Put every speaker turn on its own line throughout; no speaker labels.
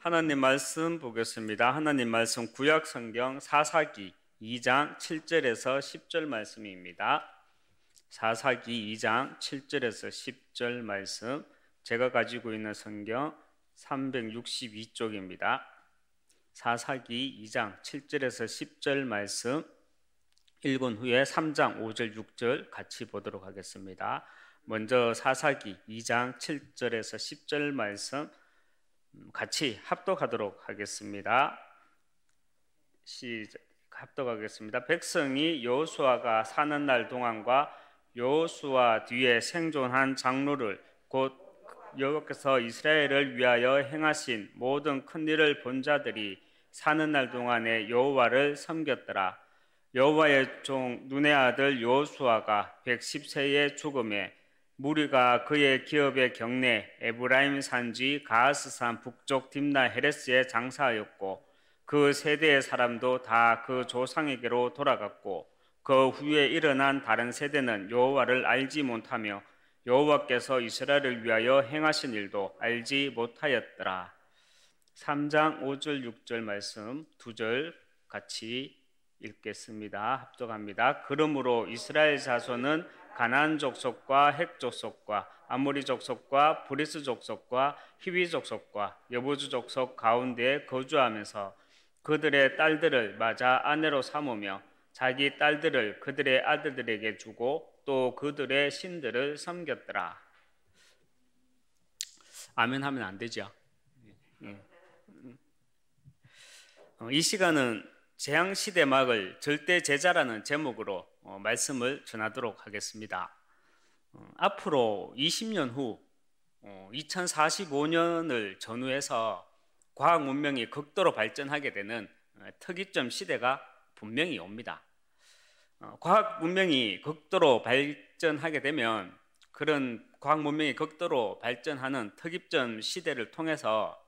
하나님 말씀 보겠습니다. 하나님 말씀 구약 성경 사사기 2장 7절에서 10절 말씀입니다. 사사기 2장 7절에서 10절 말씀. 제가 가지고 있는 성경 362쪽입니다. 사사기 2장 7절에서 10절 말씀 읽은 후에 3장 5절 6절 같이 보도록 하겠습니다. 먼저 사사기 2장 7절에서 10절 말씀 음, 같이 합독하도록 하겠습니다. 시작, 합독하겠습니다. 백성이 여호수아가 사는 날 동안과 여호수아 뒤에 생존한 장로를 곧 여호와께서 이스라엘을 위하여 행하신 모든 큰 일을 본 자들이 사는 날 동안에 여호와를 섬겼더라. 여호와의 종 눈의 아들 여호수아가 110세에 죽음에 무리가 그의 기업의 경내 에브라임 산지 가스산 북쪽 딥나 헤레스에 장사하였고 그 세대의 사람도 다 그 조상에게로 돌아갔고 그 후에 일어난 다른 세대는 여호와를 알지 못하며 여호와께서 이스라엘을 위하여 행하신 일도 알지 못하였더라. 3장 5절 6절 말씀 두 절 같이 읽겠습니다. 합독합니다. 그러므로 이스라엘 자손은 가나안 족속과 핵 족속과 아모리 족속과 브리스 족속과 히위 족속과 여보주 족속 가운데에 거주하면서 그들의 딸들을 맞아 아내로 삼으며 자기 딸들을 그들의 아들들에게 주고 또 그들의 신들을 섬겼더라. 아멘 하면 안 되죠. 예. 어, 이 시간은 재앙 시대 막을 절대 제자라는 제목으로 어, 말씀을 전하도록 하겠습니다. 어, 앞으로 20년 후 2045년을 어, 전후해서 과학 문명이 극도로 발전하게 되는 특이점 시대가 분명히 옵니다. 과학 문명이 극도로 발전하게 되면 그런 과학 문명이 극도로 발전하는 특이점 시대를 통해서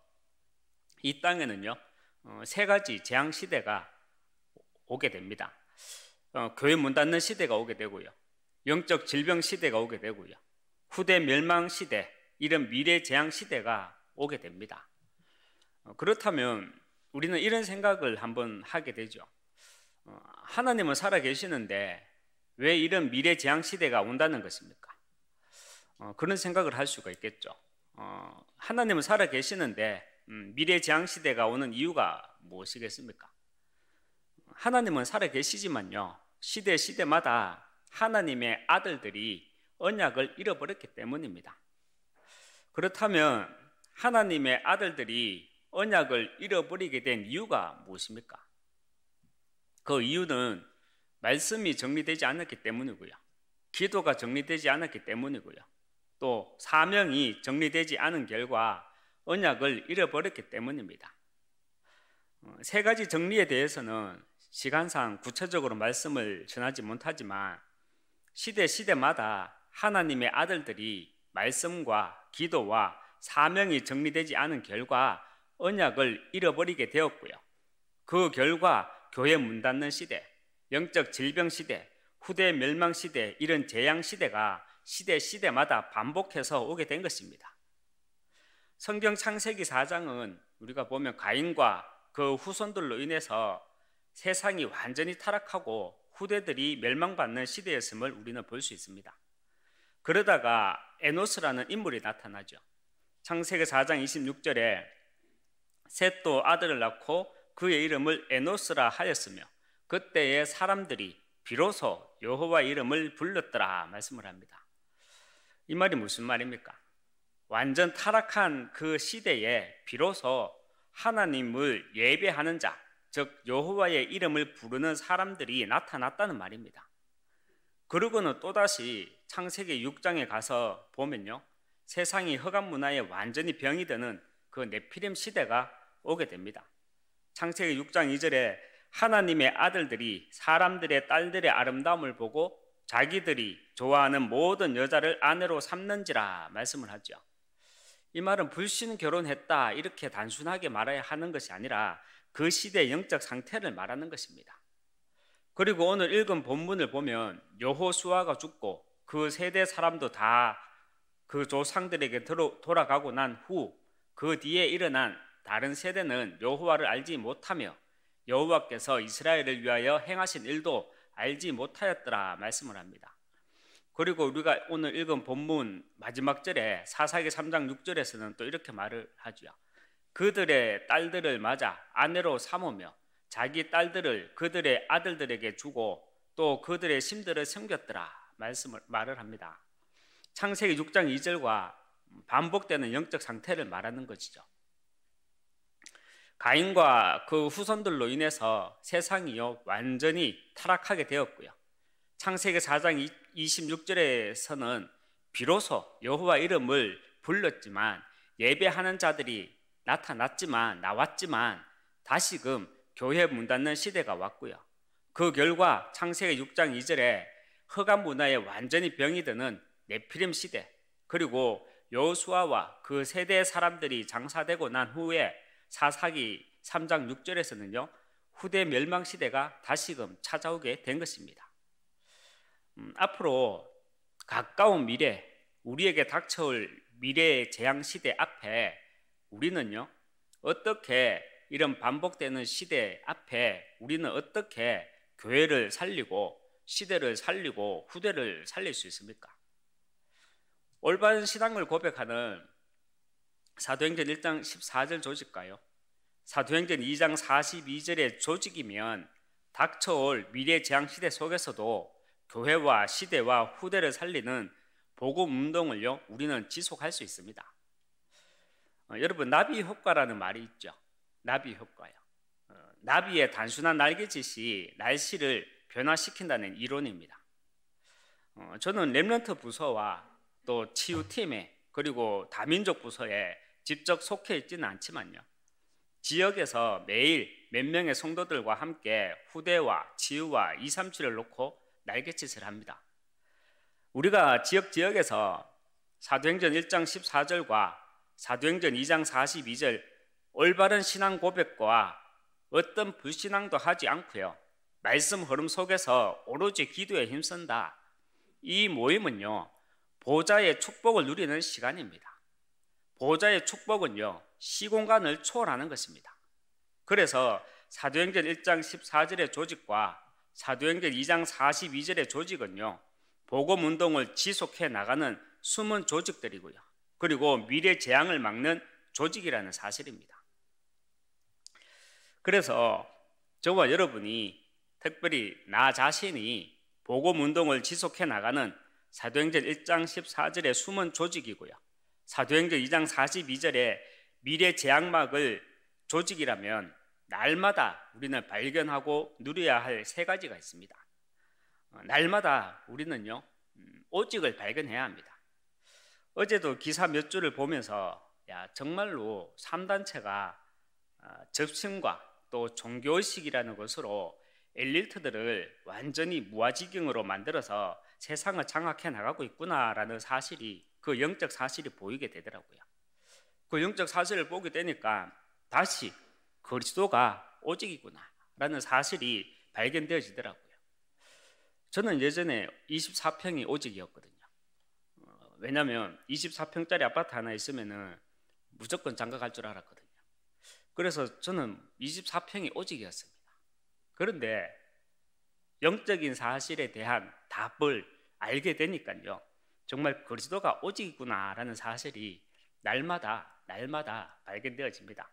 이 땅에는요 세 가지 재앙 시대가 오게 됩니다. 어, 교회 문 닫는 시대가 오게 되고요. 영적 질병 시대가 오게 되고요. 후대 멸망 시대, 이런 미래 재앙 시대가 오게 됩니다. 어, 그렇다면 우리는 이런 생각을 한번 하게 되죠. 어, 하나님은 살아 계시는데 왜 이런 미래 재앙 시대가 온다는 것입니까? 어, 그런 생각을 할 수가 있겠죠. 어, 하나님은 살아 계시는데 음, 미래 재앙 시대가 오는 이유가 무엇이겠습니까? 하나님은 살아계시지만요. 시대 시대마다 하나님의 아들들이 언약을 잃어버렸기 때문입니다. 그렇다면 하나님의 아들들이 언약을 잃어버리게 된 이유가 무엇입니까? 그 이유는 말씀이 정리되지 않았기 때문이고요. 기도가 정리되지 않았기 때문이고요. 또 사명이 정리되지 않은 결과 언약을 잃어버렸기 때문입니다. 어, 세 가지 정리에 대해서는 시간상 구체적으로 말씀을 전하지 못하지만 시대 시대마다 하나님의 아들들이 말씀과 기도와 사명이 정리되지 않은 결과 언약을 잃어버리게 되었고요. 그 결과 교회 문 닫는 시대, 영적 질병 시대, 후대 멸망 시대, 이런 재앙 시대가 시대 시대마다 반복해서 오게 된 것입니다. 성경 창세기 4장은 우리가 보면 가인과 그 후손들로 인해서 세상이 완전히 타락하고 후대들이 멸망받는 시대였음을 우리는 볼 수 있습니다. 그러다가 에노스라는 인물이 나타나죠. 창세기 4장 26절에 셋도 아들을 낳고 그의 이름을 에노스라 하였으며 그때의 사람들이 비로소 여호와 이름을 불렀더라 말씀을 합니다. 이 말이 무슨 말입니까? 완전 타락한 그 시대에 비로소 하나님을 예배하는 자, 즉 여호와의 이름을 부르는 사람들이 나타났다는 말입니다. 그리고는 또다시 창세기 6장에 가서 보면요. 세상이 허감 문화에 완전히 병이 되는 그 네피림 시대가 오게 됩니다. 창세기 6장 2절에 하나님의 아들들이 사람들의 딸들의 아름다움을 보고 자기들이 좋아하는 모든 여자를 아내로 삼는지라 말씀을 하죠. 이 말은 불신 결혼했다 이렇게 단순하게 말해야 하는 것이 아니라 그 시대의 영적 상태를 말하는 것입니다. 그리고 오늘 읽은 본문을 보면 여호수아가 죽고 그 세대 사람도 다 그 조상들에게 돌아가고 난 후 그 뒤에 일어난 다른 세대는 여호와를 알지 못하며 여호와께서 이스라엘을 위하여 행하신 일도 알지 못하였더라 말씀을 합니다. 그리고 우리가 오늘 읽은 본문 마지막 절에 사사기 3장 6절에서는 또 이렇게 말을 하죠. 그들의 딸들을 맞아 아내로 삼으며 자기 딸들을 그들의 아들들에게 주고 또 그들의 심들을 섬겼더라 말씀을 말을 합니다. 창세기 6장 2절과 반복되는 영적 상태를 말하는 것이죠. 가인과 그 후손들로 인해서 세상이요 완전히 타락하게 되었고요. 창세기 4장 26절에서는 비로소 여호와 이름을 불렀지만 예배하는 자들이 나타났지만 나왔지만 다시금 교회 문 닫는 시대가 왔고요. 그 결과 창세기 6장 2절에 허간 문화에 완전히 병이 드는 네피림 시대 그리고 여호수아와 그 세대의 사람들이 장사되고 난 후에 사사기 3장 6절에서는요. 후대 멸망 시대가 다시금 찾아오게 된 것입니다. 음, 앞으로 가까운 미래 우리에게 닥쳐올 미래의 재앙 시대 앞에 우리는요, 어떻게 이런 반복되는 시대 앞에 우리는 어떻게 교회를 살리고 시대를 살리고 후대를 살릴 수 있습니까? 올바른 신앙을 고백하는 사도행전 1장 14절 조직가요. 사도행전 2장 42절의 조직이면 닥쳐올 미래 재앙 시대 속에서도 교회와 시대와 후대를 살리는 복음 운동을요 우리는 지속할 수 있습니다. 어, 여러분 나비 효과라는 말이 있죠. 나비 효과요. 어, 나비의 단순한 날개짓이 날씨를 변화시킨다는 이론입니다. 어, 저는 랩런트 부서와 또 치유 팀에 그리고 다민족 부서에 직접 속해 있지는 않지만요. 지역에서 매일 몇 명의 성도들과 함께 후대와 치유와 237을 놓고 날개짓을 합니다. 우리가 지역 지역에서 사도행전 1장 14절과 사도행전 2장 42절 올바른 신앙 고백과 어떤 불신앙도 하지 않고요. 말씀 흐름 속에서 오로지 기도에 힘쓴다. 이 모임은요. 보좌의 축복을 누리는 시간입니다. 보좌의 축복은요. 시공간을 초월하는 것입니다. 그래서 사도행전 1장 14절의 조직과 사도행전 2장 42절의 조직은요. 복음 운동을 지속해 나가는 숨은 조직들이고요. 그리고 미래 재앙을 막는 조직이라는 사실입니다. 그래서 저와 여러분이 특별히 나 자신이 보금 운동을 지속해 나가는 사도행전 1장 14절의 숨은 조직이고요. 사도행전 2장 42절의 미래 재앙막을 조직이라면 날마다 우리는 발견하고 누려야 할 세 가지가 있습니다. 어, 날마다 우리는요, 음, 오직을 발견해야 합니다. 어제도 기사 몇 줄을 보면서 야, 정말로 3단체가 어, 접심과 또 종교의식이라는 것으로 엘리트들을 완전히 무아지경으로 만들어서 세상을 장악해 나가고 있구나라는 사실이 그 영적 사실이 보이게 되더라고요. 그 영적 사실을 보게 되니까 다시 그리스도가 오직이구나라는 사실이 발견되어지더라고요. 저는 예전에 24평이 오직이었거든요. 왜냐하면 24평짜리 아파트 하나 있으면은 무조건 장가 갈 줄 알았거든요. 그래서 저는 24평이 오직이었습니다. 그런데 영적인 사실에 대한 답을 알게 되니까요. 정말 그리스도가 오직이구나라는 사실이 날마다 날마다 발견되어집니다.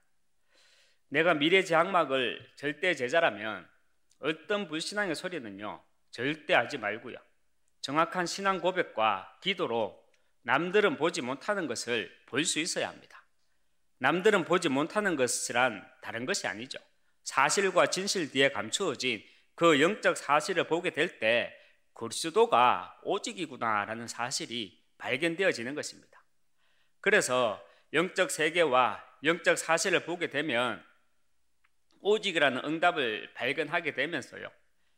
내가 미래 제약막을 절대 제자라면 어떤 불신앙의 소리는요 절대 하지 말고요 정확한 신앙 고백과 기도로 남들은 보지 못하는 것을 볼 수 있어야 합니다. 남들은 보지 못하는 것이란 다른 것이 아니죠. 사실과 진실 뒤에 감추어진 그 영적 사실을 보게 될 때 그리스도가 오직이구나라는 사실이 발견되어지는 것입니다. 그래서 영적 세계와 영적 사실을 보게 되면 오직이라는 응답을 발견하게 되면서요.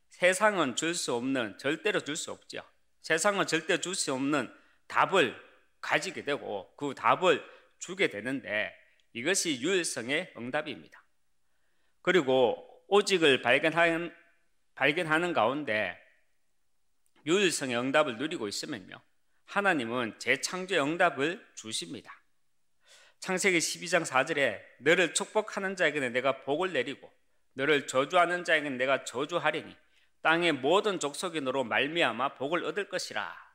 세상은 줄 수 없는 절대로 줄 수 없죠. 세상은 절대 줄 수 없는 답을 가지게 되고 그 답을 주게 되는데 이것이 유일성의 응답입니다. 그리고 오직을 발견하는, 발견하는 가운데 유일성의 응답을 누리고 있으면요. 하나님은 재창조의 응답을 주십니다. 창세기 12장 4절에 너를 축복하는 자에게는 내가 복을 내리고 너를 저주하는 자에게는 내가 저주하리니 땅의 모든 족속이 너로 말미암아 복을 얻을 것이라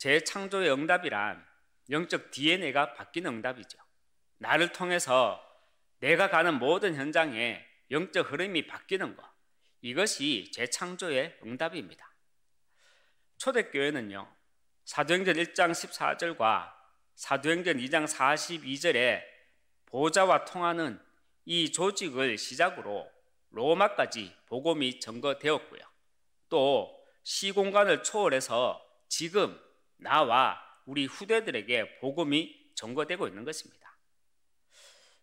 재창조의 응답이란 영적 DNA가 바뀐 응답이죠. 나를 통해서 내가 가는 모든 현장에 영적 흐름이 바뀌는 것. 이것이 재창조의 응답입니다. 초대교회는요. 사도행전 1장 14절과 사도행전 2장 42절에 보좌와 통하는 이 조직을 시작으로 로마까지 복음이 전거되었고요. 또 시공간을 초월해서 지금 나와 우리 후대들에게 복음이 전거되고 있는 것입니다.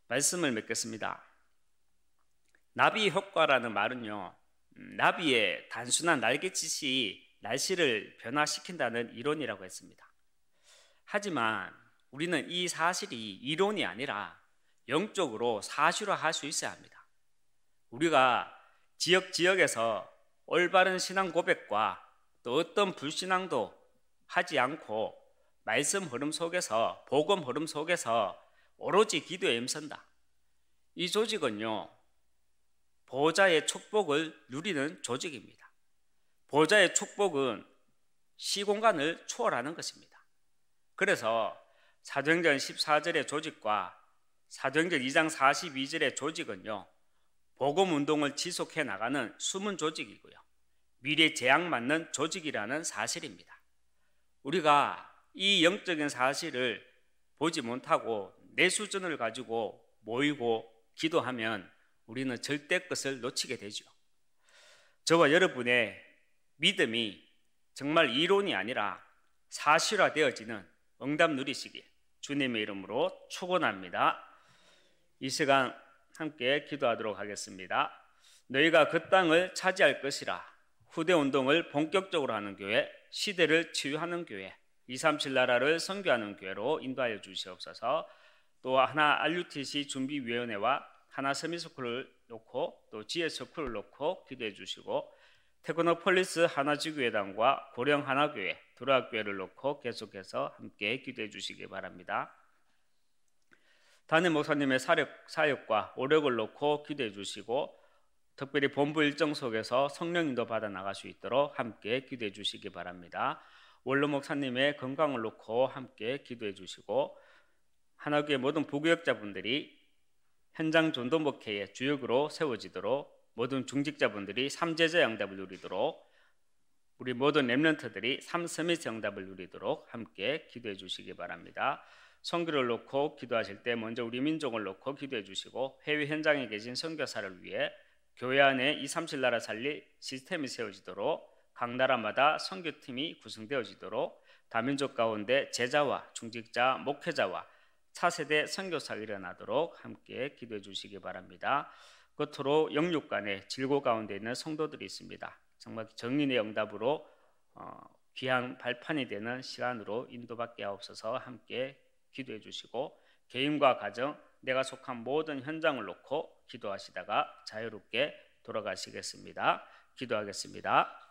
말씀을 맺겠습니다. 나비 효과라는 말은요, 음, 나비의 단순한 날갯짓이 날씨를 변화시킨다는 이론이라고 했습니다. 하지만 우리는 이 사실이 이론이 아니라 영적으로 사실화할 수 있어야 합니다. 우리가 지역 지역에서 올바른 신앙 고백과 또 어떤 불신앙도 하지 않고 말씀 흐름 속에서 복음 흐름 속에서 오로지 기도에 임선다. 이 조직은요. 보좌의 축복을 누리는 조직입니다. 보좌의 축복은 시공간을 초월하는 것입니다. 그래서 사도행전 14절의 조직과 사도행전 2장 42절의 조직은요. 복음 운동을 지속해 나가는 숨은 조직이고요. 미래 제약 맞는 조직이라는 사실입니다. 우리가 이 영적인 사실을 보지 못하고 내 수준을 가지고 모이고 기도하면 우리는 절대 것을 놓치게 되죠. 저와 여러분의 믿음이 정말 이론이 아니라 사실화되어지는 응답 누리시길 주님의 이름으로 축원합니다. 이 시간 함께 기도하도록 하겠습니다. 너희가 그 땅을 차지할 것이라 후대 운동을 본격적으로 하는 교회, 시대를 치유하는 교회, 237 나라를 선교하는 교회로 인도하여 주시옵소서. 또 하나 RUTC 준비 위원회와 하나 세미스쿨을 놓고 또 GS쿨을 놓고 기도해 주시고 테크노폴리스 하나지교회당과 고령 하나교회, 도락교회를 놓고 계속해서 함께 기도해 주시기 바랍니다. 단임 목사님의 사역, 사역과 오력을 놓고 기도해 주시고 특별히 본부 일정 속에서 성령 님도 받아 나갈 수 있도록 함께 기도해 주시기 바랍니다. 원로 목사님의 건강을 놓고 함께 기도해 주시고 하나교의 모든 부교역자분들이 현장 전도 목회의 주역으로 세워지도록 모든 중직자분들이 삼제자 영답을 누리도록 우리 모든 랩런트들이 삼스밋 영답을 누리도록 함께 기도해 주시기 바랍니다. 선교를 놓고 기도하실 때 먼저 우리 민족을 놓고 기도해 주시고 해외 현장에 계신 선교사를 위해 교회 안에 2, 3실 나라 살리 시스템이 세워지도록 각 나라마다 선교팀이 구성되어지도록 다민족 가운데 제자와 중직자, 목회자와 차세대 선교사가 일어나도록 함께 기도해 주시기 바랍니다. 끝으로 영육 간의 질고 가운데 있는 성도들이 있습니다. 정말 정인의 응답으로 어, 귀한 발판이 되는 시간으로 인도받게 하옵소서 함께 기도해 주시고 개인과 가정 내가 속한 모든 현장을 놓고 기도하시다가 자유롭게 돌아가시겠습니다. 기도하겠습니다.